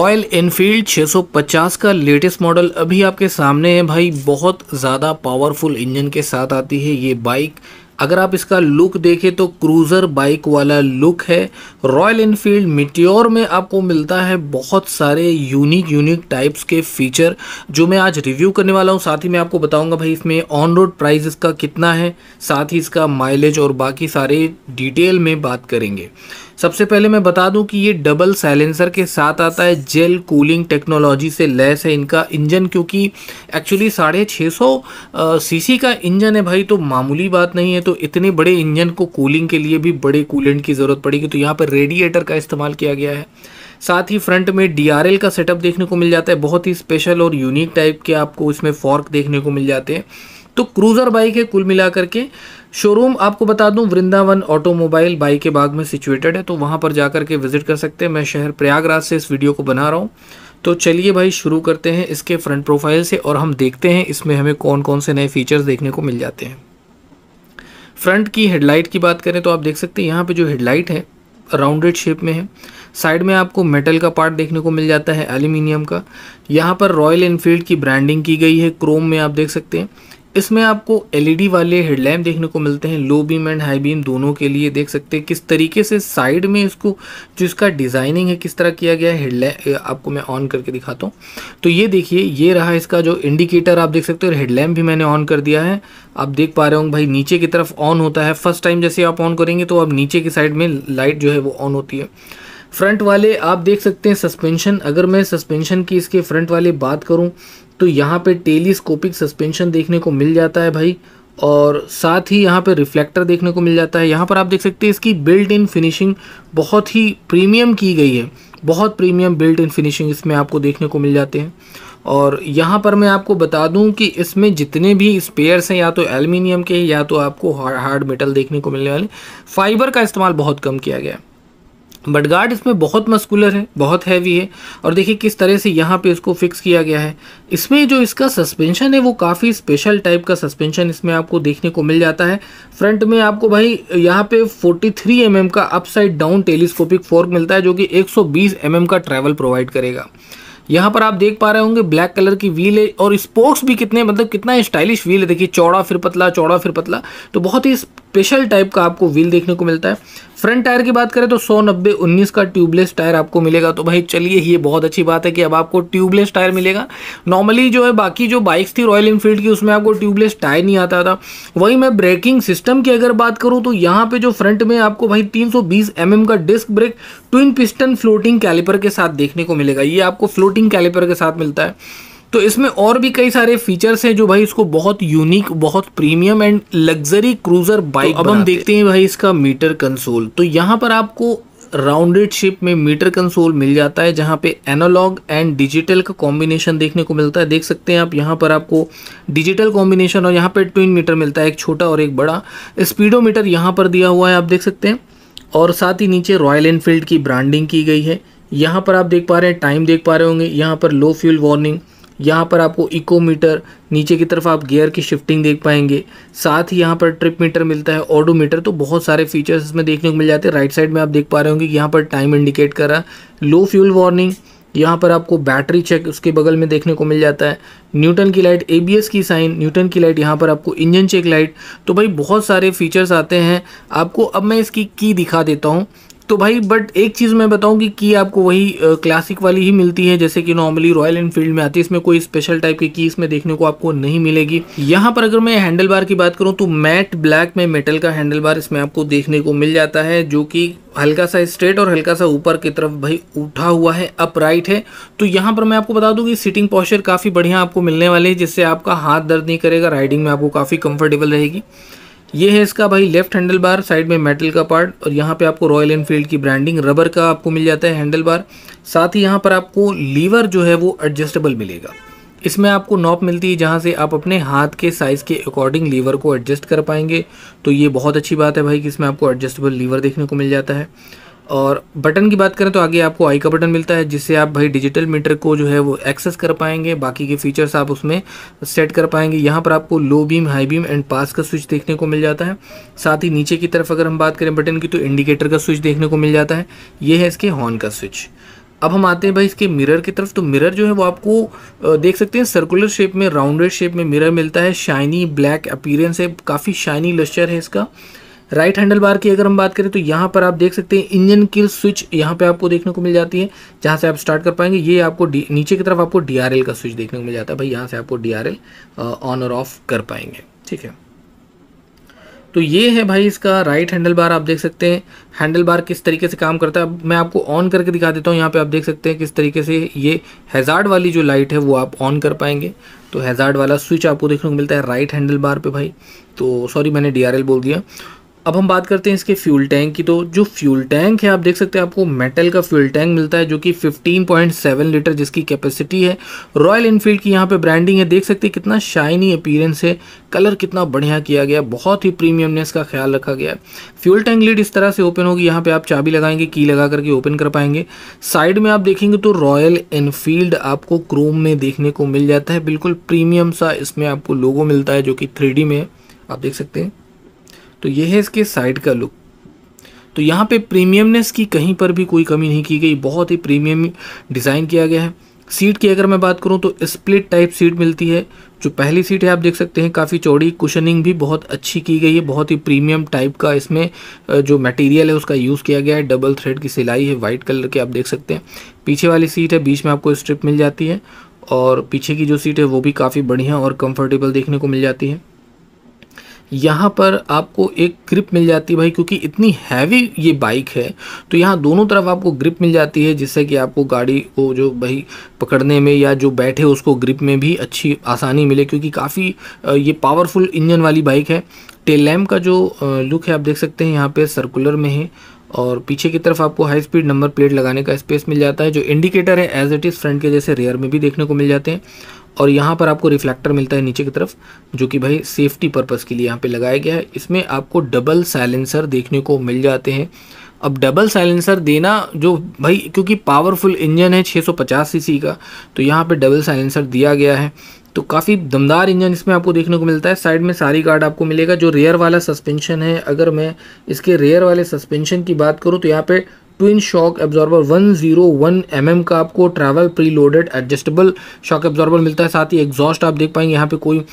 royal Enfield 650 का latest model अभी आपके सामने है भाई बहुत ज़्यादा पावरफुल इंजन के साथ आती है ये बाइक अगर आप इसका लुक देखें तो क्रूज़र बाइक वाला लुक है रॉयल इनफील्ड मिट्योर में आपको मिलता है बहुत सारे यूनिक यूनिक टाइप्स के फीचर जो मैं आज रिव्यू करने वाला हूँ साथ ही मैं आपको बताऊँगा भाई इसमें ऑन रोड प्राइस इसका कितना है साथ ही इसका माइलेज और बाकी सारे डिटेल में बात करेंगे सबसे पहले मैं बता दूं कि ये डबल साइलेंसर के साथ आता है जेल कूलिंग टेक्नोलॉजी से लैस है इनका इंजन क्योंकि एक्चुअली साढ़े छः सौ सी का इंजन है भाई तो मामूली बात नहीं है तो इतने बड़े इंजन को कूलिंग के लिए भी बड़े कूलेंट की ज़रूरत पड़ेगी तो यहाँ पर रेडिएटर का इस्तेमाल किया गया है साथ ही फ्रंट में डी का सेटअप देखने को मिल जाता है बहुत ही स्पेशल और यूनिक टाइप के आपको इसमें फॉर्क देखने को मिल जाते हैं तो क्रूज़र बाइक है कुल मिलाकर के शोरूम आपको बता दूं वृंदावन ऑटोमोबाइल बाई के बाग में सिचुएटेड है तो वहाँ पर जाकर के विजिट कर सकते हैं मैं शहर प्रयागराज से इस वीडियो को बना रहा हूँ तो चलिए भाई शुरू करते हैं इसके फ्रंट प्रोफाइल से और हम देखते हैं इसमें हमें कौन कौन से नए फीचर्स देखने को मिल जाते हैं फ्रंट की हेडलाइट की बात करें तो आप देख सकते हैं यहाँ पर जो हेडलाइट है राउंडेड शेप में है साइड में आपको मेटल का पार्ट देखने को मिल जाता है एल्यूमिनियम का यहाँ पर रॉयल इनफील्ड की ब्रांडिंग की गई है क्रोम में आप देख सकते हैं इसमें आपको एलईडी e वाले हेडलैम्प देखने को मिलते हैं low beam and high beam दोनों के लिए देख सकते हैं किस तरीके से साइड में इसको जो इसका डिज़ाइनिंग है किस तरह किया गया है हेडलैम आपको मैं ऑन करके दिखाता हूँ तो ये देखिए ये रहा इसका जो इंडिकेटर आप देख सकते हो हेडलैम्प भी मैंने ऑन कर दिया है आप देख पा रहे होंगे भाई नीचे की तरफ ऑन होता है फर्स्ट टाइम जैसे आप ऑन करेंगे तो आप नीचे की साइड में लाइट जो है वो ऑन होती है फ्रंट वाले आप देख सकते हैं सस्पेंशन अगर मैं सस्पेंशन की इसके फ्रंट वाले बात करूं तो यहाँ पे टेलीस्कोपिक सस्पेंशन देखने को मिल जाता है भाई और साथ ही यहाँ पे रिफ्लेक्टर देखने को मिल जाता है यहाँ पर आप देख सकते हैं इसकी बिल्ट इन फिनिशिंग बहुत ही प्रीमियम की गई है बहुत प्रीमियम बिल्ट इन फिनिशिंग इसमें आपको देखने को मिल जाते हैं और यहाँ पर मैं आपको बता दूँ कि इसमें जितने भी स्पेयर्स हैं या तो एल्यूमिनियम के या तो आपको हार्ड मेटल देखने को मिलने वाले फाइबर का इस्तेमाल बहुत कम किया गया है बट गार्ड इसमें बहुत मस्कुलर है बहुत हैवी है और देखिए किस तरह से यहाँ पे इसको फिक्स किया गया है इसमें जो इसका सस्पेंशन है वो काफ़ी स्पेशल टाइप का सस्पेंशन इसमें आपको देखने को मिल जाता है फ्रंट में आपको भाई यहाँ पे 43 थ्री mm का अपसाइड डाउन टेलीस्कोपिक फोर्क मिलता है जो कि 120 mm का ट्रैवल प्रोवाइड करेगा यहाँ पर आप देख पा रहे होंगे ब्लैक कलर की व्हील है और स्पोक्स भी कितने मतलब कितना स्टाइलिश व्हील है देखिए चौड़ा फिर पतला चौड़ा फिर पतला तो बहुत ही स्पेशल टाइप का आपको व्हील देखने को मिलता है फ्रंट टायर की बात करें तो सौ नब्बे उन्नीस का ट्यूबलेस टायर आपको मिलेगा तो भाई चलिए ये बहुत अच्छी बात है कि अब आपको ट्यूबलेस टायर मिलेगा नॉर्मली जो है बाकी जो बाइक्स थी रॉयल इनफील्ड की उसमें आपको ट्यूबलेस टायर नहीं आता था वही मैं ब्रेकिंग सिस्टम की अगर बात करूँ तो यहाँ पर जो फ्रंट में आपको भाई तीन सौ का disc brake twin piston floating caliper के साथ देखने को मिलेगा ये आपको फ्लोटिंग कैलिपर के साथ मिलता है तो इसमें और भी कई सारे फीचर्स हैं जो भाई इसको बहुत यूनिक बहुत premium and luxury cruiser bike तो अब हम देखते हैं भाई इसका मीटर कंसोल तो यहाँ पर आपको राउंडेड शेप में मीटर कंसोल मिल जाता है जहाँ पे एनालॉग एंड डिजिटल का कॉम्बिनेशन देखने को मिलता है देख सकते हैं आप यहाँ पर आपको डिजिटल कॉम्बिनेशन और यहाँ पे ट्विन मीटर मिलता है एक छोटा और एक बड़ा स्पीडोमीटर यहाँ पर दिया हुआ है आप देख सकते हैं और साथ ही नीचे रॉयल एनफील्ड की ब्रांडिंग की गई है यहाँ पर आप देख पा रहे हैं टाइम देख पा रहे होंगे यहाँ पर लो फ्यूल वार्निंग यहाँ पर आपको इको मीटर नीचे की तरफ आप गियर की शिफ्टिंग देख पाएंगे साथ ही यहाँ पर ट्रिप मीटर मिलता है ऑडो मीटर तो बहुत सारे फीचर्स इसमें देखने को मिल जाते हैं राइट साइड में आप देख पा रहे होंगे कि यहाँ पर टाइम इंडिकेट कर रहा है लो फ्यूल वार्निंग यहाँ पर आपको बैटरी चेक उसके बगल में देखने को मिल जाता है न्यूटन की लाइट एबीएस की साइन न्यूटन की लाइट यहाँ पर आपको इंजन चेक लाइट तो भाई बहुत सारे फीचर्स आते हैं आपको अब मैं इसकी की दिखा देता हूँ तो भाई बट एक चीज़ मैं बताऊं कि की आपको वही क्लासिक वाली ही मिलती है जैसे कि नॉर्मली रॉयल एनफील्ड में आती है इसमें कोई स्पेशल टाइप की की इसमें देखने को आपको नहीं मिलेगी यहाँ पर अगर मैं हैंडल बार की बात करूँ तो मैट ब्लैक में मेटल का हैंडल बार इसमें आपको देखने को मिल जाता है जो कि हल्का सा स्ट्रेट और हल्का सा ऊपर की तरफ भाई उठा हुआ है अपराइट है तो यहाँ पर मैं आपको बता दूँ कि सिटिंग पॉस्चर काफ़ी बढ़िया आपको मिलने वाली है जिससे आपका हाथ दर्द नहीं करेगा राइडिंग में आपको काफ़ी कंफर्टेबल रहेगी ये है इसका भाई लेफ्ट हैंडल बार साइड में मेटल का पार्ट और यहाँ पे आपको रॉयल एनफील्ड की ब्रांडिंग रबर का आपको मिल जाता है हैंडल बार साथ ही यहाँ पर आपको लीवर जो है वो एडजस्टेबल मिलेगा इसमें आपको नॉप मिलती है जहाँ से आप अपने हाथ के साइज़ के अकॉर्डिंग लीवर को एडजस्ट कर पाएंगे तो ये बहुत अच्छी बात है भाई कि इसमें आपको एडजस्टेबल लीवर देखने को मिल जाता है और बटन की बात करें तो आगे आपको आई का बटन मिलता है जिससे आप भाई डिजिटल मीटर को जो है वो एक्सेस कर पाएंगे बाकी के फीचर्स आप उसमें सेट कर पाएंगे यहाँ पर आपको low beam high beam and pass का स्विच देखने को मिल जाता है साथ ही नीचे की तरफ अगर हम बात करें बटन की तो इंडिकेटर का स्विच देखने को मिल जाता है ये है इसके हॉर्न का स्विच अब हम आते हैं भाई इसके मिरर की तरफ तो मिरर जो है वो आपको देख सकते हैं सर्कुलर शेप में राउंडेड शेप में मिरर मिलता है शाइनी ब्लैक अपीरेंस है काफ़ी शाइनी लश्चर है इसका राइट हैंडल बार की अगर हम बात करें तो यहाँ पर आप देख सकते हैं इंजन किल स्विच यहाँ पे आपको देखने को मिल जाती है जहाँ से आप स्टार्ट कर पाएंगे ये आपको नीचे की तरफ आपको डी का स्विच देखने को मिल जाता है भाई यहाँ से आपको डी ऑन और ऑफ कर पाएंगे ठीक है तो ये है भाई इसका राइट हैंडल बार आप देख सकते हैं हैंडल बार किस तरीके से काम करता है मैं आपको ऑन करके दिखा देता हूँ यहाँ पे आप देख सकते हैं किस तरीके से ये हैज़ार्ड वाली जो लाइट है वो आप ऑन कर पाएंगे तो हैज़ार्ड वाला स्विच आपको देखने को मिलता है राइट हैंडल बार पे भाई तो सॉरी मैंने डी बोल दिया अब हम बात करते हैं इसके फ्यूल टैंक की तो जो फ्यूल टैंक है आप देख सकते हैं आपको मेटल का फ्यूल टैंक मिलता है जो कि 15.7 लीटर जिसकी कैपेसिटी है रॉयल इनफील्ड की यहाँ पे ब्रांडिंग है देख सकते हैं कितना शाइनी अपीरेंस है कलर कितना बढ़िया किया गया बहुत ही प्रीमियमनेस का ख्याल रखा गया है फ्यूल टैंक लीड इस तरह से ओपन होगी यहाँ पर आप चाबी लगाएंगे की लगा करके ओपन कर पाएंगे साइड में आप देखेंगे तो रॉयल इनफील्ड आपको क्रोम में देखने को मिल जाता है बिल्कुल प्रीमियम सा इसमें आपको लोगो मिलता है जो कि थ्री में आप देख सकते हैं तो ये है इसके साइड का लुक तो यहाँ पे प्रीमियमनेस की कहीं पर भी कोई कमी नहीं की गई बहुत ही प्रीमियम डिज़ाइन किया गया है सीट की अगर मैं बात करूँ तो स्प्लिट टाइप सीट मिलती है जो पहली सीट है आप देख सकते हैं काफ़ी चौड़ी कुशनिंग भी बहुत अच्छी की गई है बहुत ही प्रीमियम टाइप का इसमें जो मटेरियल है उसका यूज़ किया गया है डबल थ्रेड की सिलाई है वाइट कलर की आप देख सकते हैं पीछे वाली सीट है बीच में आपको स्ट्रिप मिल जाती है और पीछे की जो सीट है वो भी काफ़ी बढ़िया और कम्फर्टेबल देखने को मिल जाती है यहाँ पर आपको एक ग्रिप मिल जाती है भाई क्योंकि इतनी हैवी ये बाइक है तो यहाँ दोनों तरफ आपको ग्रिप मिल जाती है जिससे कि आपको गाड़ी को जो भाई पकड़ने में या जो बैठे उसको ग्रिप में भी अच्छी आसानी मिले क्योंकि काफ़ी ये पावरफुल इंजन वाली बाइक है टेल लैम्प का जो लुक है आप देख सकते हैं यहाँ पर सर्कुलर में है और पीछे की तरफ आपको हाई स्पीड नंबर प्लेट लगाने का स्पेस मिल जाता है जो इंडिकेटर है एज इट इज़ फ्रंट के जैसे रेयर में भी देखने को मिल जाते हैं और यहाँ पर आपको रिफ्लेक्टर मिलता है नीचे की तरफ जो कि भाई सेफ्टी पर्पज़ के लिए यहाँ पे लगाया गया है इसमें आपको डबल साइलेंसर देखने को मिल जाते हैं अब डबल साइलेंसर देना जो भाई क्योंकि पावरफुल इंजन है 650 सीसी का तो यहाँ पे डबल साइलेंसर दिया गया है तो काफ़ी दमदार इंजन इसमें आपको देखने को मिलता है साइड में सारी गार्ड आपको मिलेगा जो रेयर वाला सस्पेंशन है अगर मैं इसके रेयर वाले सस्पेंशन की बात करूँ तो यहाँ पे ट्विन शॉक एब्जॉर्बर 101 mm का आपको travel preloaded adjustable shock absorber मिलता है साथ ही एग्जॉस्ट आप देख पाएंगे यहाँ पे कोई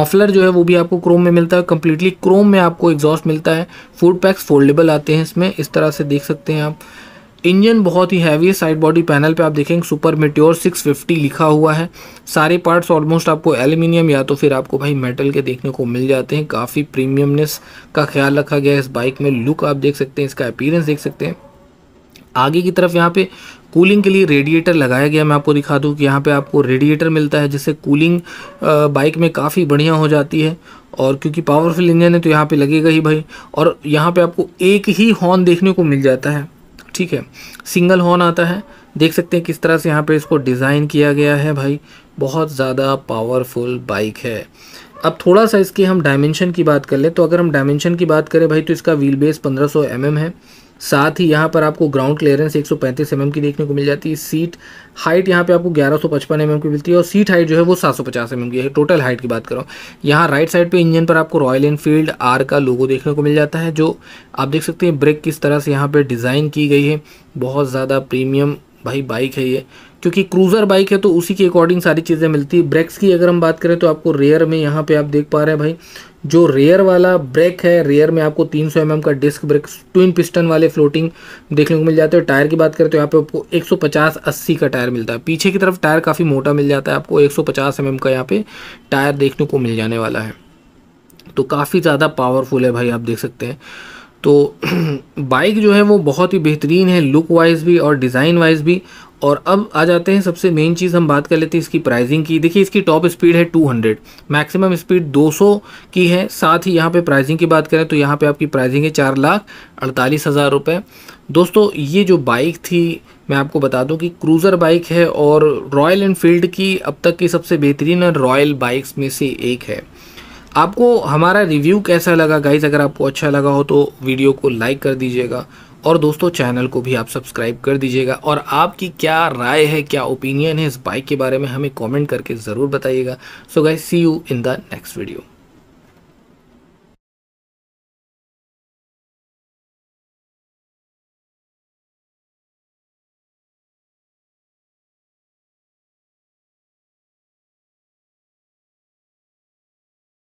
मफलर जो है वो भी आपको क्रोम में मिलता है कम्प्लीटली क्रोम में आपको एग्जॉस्ट मिलता है फूड पैक्स फोल्डेबल आते हैं इसमें इस तरह से देख सकते हैं आप इंजन बहुत ही हैवी है साइड बॉडी पैनल पे आप देखेंगे सुपर मेट्योर 650 लिखा हुआ है सारे पार्ट्स ऑलमोस्ट आपको एल्यूमिनियम या तो फिर आपको भाई मेटल के देखने को मिल जाते हैं काफ़ी प्रीमियमनेस का ख्याल रखा गया है इस बाइक में लुक आप देख सकते हैं इसका अपीरेंस देख सकते हैं आगे की तरफ यहाँ पे कूलिंग के लिए रेडिएटर लगाया गया मैं आपको दिखा दूँ कि यहाँ पे आपको रेडिएटर मिलता है जिससे कूलिंग बाइक में काफ़ी बढ़िया हो जाती है और क्योंकि पावरफुल इंजन है तो यहाँ पे लगेगा ही भाई और यहाँ पे आपको एक ही हॉर्न देखने को मिल जाता है ठीक है सिंगल हॉर्न आता है देख सकते हैं किस तरह से यहाँ पर इसको डिज़ाइन किया गया है भाई बहुत ज़्यादा पावरफुल बाइक है अब थोड़ा सा इसके हम डायमेंशन की बात कर लें तो अगर हम डायमेंशन की बात करें भाई तो इसका व्हील बेस 1500 सौ mm है साथ ही यहाँ पर आपको ग्राउंड क्लियरेंस 135 सौ mm की देखने को मिल जाती है सीट हाइट यहाँ पे आपको 1155 सौ mm की मिलती है और सीट हाइट जो है वो 750 सौ mm की है टोटल हाइट की बात करो यहाँ राइट साइड पे इंजन पर आपको रॉयल इनफील्ड आर का लोगो देखने को मिल जाता है जो आप देख सकते हैं ब्रेक किस तरह से यहाँ पर डिज़ाइन की गई है बहुत ज़्यादा प्रीमियम भाई बाइक है ये क्योंकि क्रूज़र बाइक है तो उसी के अकॉर्डिंग सारी चीज़ें मिलती है ब्रेक्स की अगर हम बात करें तो आपको रेयर में यहाँ पे आप देख पा रहे हैं भाई जो रेयर वाला ब्रेक है रेयर में आपको 300 सौ mm का डिस्क ब्रेक ट्विन पिस्टन वाले फ्लोटिंग देखने को मिल जाते हैं टायर की बात करें तो यहाँ पे आपको 150 80 का टायर मिलता है पीछे की तरफ टायर काफ़ी मोटा मिल जाता है आपको 150 सौ mm का यहाँ पे टायर देखने को मिल जाने वाला है तो काफ़ी ज़्यादा पावरफुल है भाई आप देख सकते हैं तो बाइक जो है वो बहुत ही बेहतरीन है लुक वाइज भी और डिज़ाइन वाइज भी और अब आ जाते हैं सबसे मेन चीज़ हम बात कर लेते हैं इसकी प्राइसिंग की देखिए इसकी टॉप स्पीड है 200 मैक्सिमम स्पीड 200 की है साथ ही यहाँ पे प्राइसिंग की बात करें तो यहाँ पे आपकी प्राइसिंग है चार लाख अड़तालीस हज़ार रुपये दोस्तों ये जो बाइक थी मैं आपको बता दूं कि क्रूज़र बाइक है और रॉयल इनफील्ड की अब तक की सबसे बेहतरीन रॉयल बाइक्स में से एक है आपको हमारा रिव्यू कैसा लगा गाइज अगर आपको अच्छा लगा हो तो वीडियो को लाइक कर दीजिएगा और दोस्तों चैनल को भी आप सब्सक्राइब कर दीजिएगा और आपकी क्या राय है क्या ओपिनियन है इस बाइक के बारे में हमें कमेंट करके ज़रूर बताइएगा so guys see you in the next video